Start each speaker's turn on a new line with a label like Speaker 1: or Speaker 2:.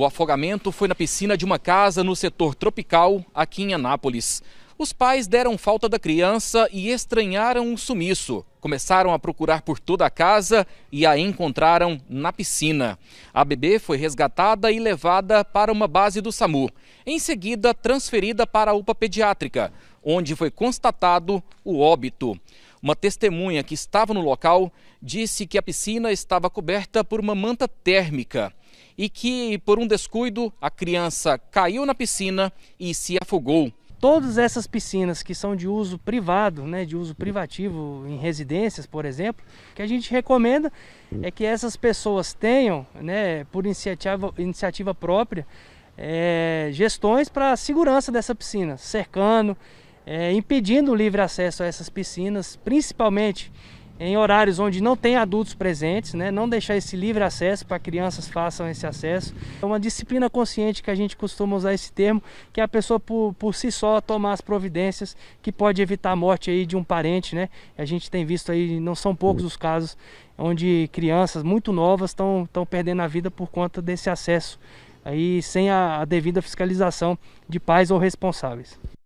Speaker 1: O afogamento foi na piscina de uma casa no setor tropical, aqui em Anápolis. Os pais deram falta da criança e estranharam o sumiço. Começaram a procurar por toda a casa e a encontraram na piscina. A bebê foi resgatada e levada para uma base do SAMU. Em seguida, transferida para a UPA pediátrica, onde foi constatado o óbito. Uma testemunha que estava no local disse que a piscina estava coberta por uma manta térmica e que, por um descuido, a criança caiu na piscina e se afogou. Todas essas
Speaker 2: piscinas que são de uso privado, né, de uso privativo em residências, por exemplo, que a gente recomenda é que essas pessoas tenham, né, por iniciativa, iniciativa própria, é, gestões para a segurança dessa piscina, cercando, é, impedindo o livre acesso a essas piscinas, principalmente em horários onde não tem adultos presentes, né? não deixar esse livre acesso para crianças façam esse acesso. É uma disciplina consciente que a gente costuma usar esse termo, que é a pessoa por, por si só tomar as providências que pode evitar a morte aí de um parente, né? A gente tem visto aí, não são poucos os casos onde crianças muito novas estão perdendo a vida por conta desse acesso aí sem a, a devida fiscalização de pais ou responsáveis.